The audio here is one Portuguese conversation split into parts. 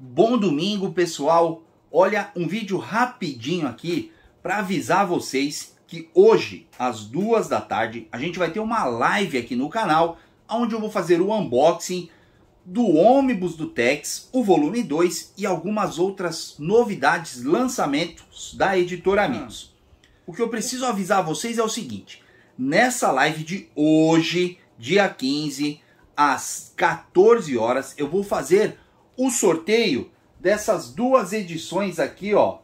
Bom domingo, pessoal. Olha, um vídeo rapidinho aqui para avisar vocês que hoje, às duas da tarde, a gente vai ter uma live aqui no canal, onde eu vou fazer o unboxing do ônibus do Tex, o volume 2 e algumas outras novidades, lançamentos da editora ah. Minos. O que eu preciso avisar vocês é o seguinte: nessa live de hoje, dia 15, às 14 horas, eu vou fazer o sorteio dessas duas edições aqui, ó.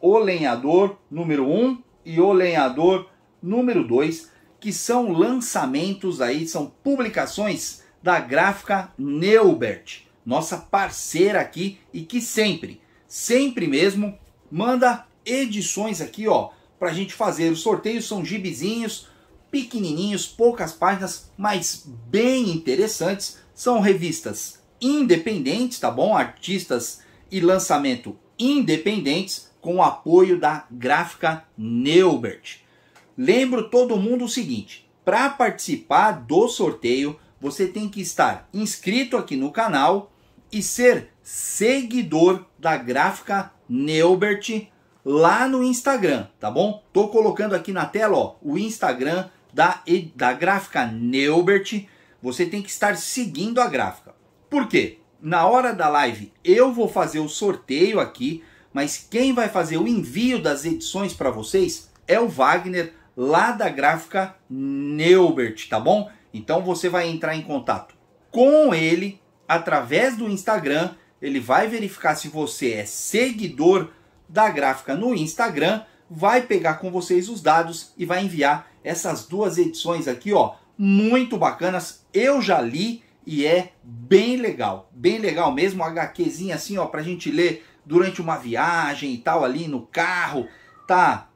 O lenhador número 1 um e o lenhador número 2, que são lançamentos aí, são publicações da gráfica Neubert, nossa parceira aqui e que sempre, sempre mesmo, manda edições aqui, ó, pra gente fazer. Os sorteios são gibizinhos, pequenininhos, poucas páginas, mas bem interessantes. São revistas independentes, tá bom? Artistas e lançamento independentes com o apoio da gráfica Neubert. Lembro todo mundo o seguinte: para participar do sorteio, você tem que estar inscrito aqui no canal e ser seguidor da gráfica Neubert lá no Instagram, tá bom? Tô colocando aqui na tela ó, o Instagram da, da gráfica Neubert. Você tem que estar seguindo a gráfica. Por quê? Na hora da live eu vou fazer o sorteio aqui, mas quem vai fazer o envio das edições para vocês é o Wagner lá da gráfica Neubert, tá bom? Então você vai entrar em contato com ele através do Instagram, ele vai verificar se você é seguidor da gráfica no Instagram, vai pegar com vocês os dados e vai enviar essas duas edições aqui, ó, muito bacanas. Eu já li e é bem legal, bem legal mesmo, HQzinha assim, ó, pra gente ler durante uma viagem e tal ali no carro, tá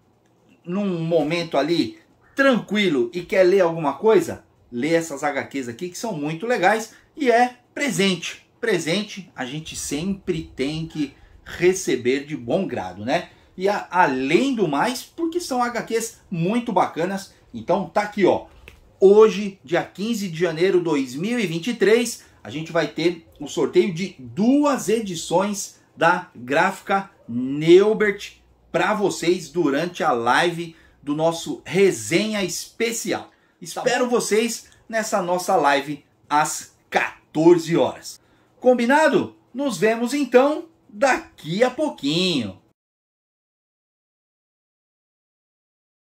num momento ali tranquilo e quer ler alguma coisa, lê essas HQs aqui que são muito legais e é presente. Presente a gente sempre tem que receber de bom grado, né? E a, além do mais, porque são HQs muito bacanas. Então tá aqui, ó hoje, dia 15 de janeiro de 2023, a gente vai ter o um sorteio de duas edições da gráfica Neubert para vocês durante a live do nosso resenha especial. Tá Espero vocês nessa nossa live às 14 horas. Combinado? Nos vemos então daqui a pouquinho.